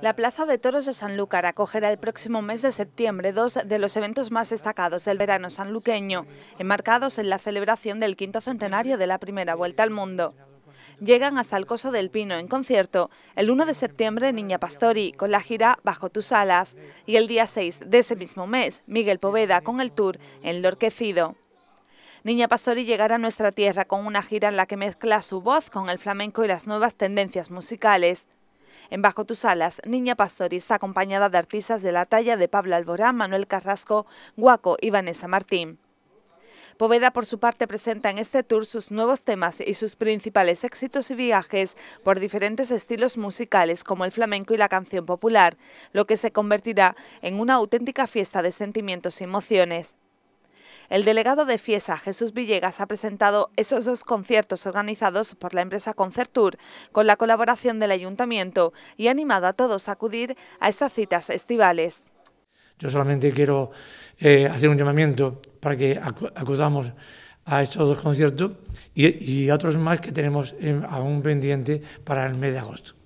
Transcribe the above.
La Plaza de Toros de Sanlúcar acogerá el próximo mes de septiembre dos de los eventos más destacados del verano sanluqueño, enmarcados en la celebración del quinto centenario de la primera vuelta al mundo. Llegan hasta el Coso del Pino en concierto el 1 de septiembre Niña Pastori con la gira Bajo tus alas y el día 6 de ese mismo mes Miguel Poveda con el tour Enlorquecido. Niña Pastori llegará a nuestra tierra con una gira en la que mezcla su voz con el flamenco y las nuevas tendencias musicales. En Bajo tus alas, Niña pastoriza acompañada de artistas de la talla de Pablo Alborán, Manuel Carrasco, Guaco y Vanessa Martín. Poveda, por su parte, presenta en este tour sus nuevos temas y sus principales éxitos y viajes por diferentes estilos musicales como el flamenco y la canción popular, lo que se convertirá en una auténtica fiesta de sentimientos y emociones. El delegado de FIESA, Jesús Villegas, ha presentado esos dos conciertos organizados por la empresa Concertur con la colaboración del Ayuntamiento y ha animado a todos a acudir a estas citas estivales. Yo solamente quiero eh, hacer un llamamiento para que acudamos a estos dos conciertos y, y otros más que tenemos eh, aún pendiente para el mes de agosto.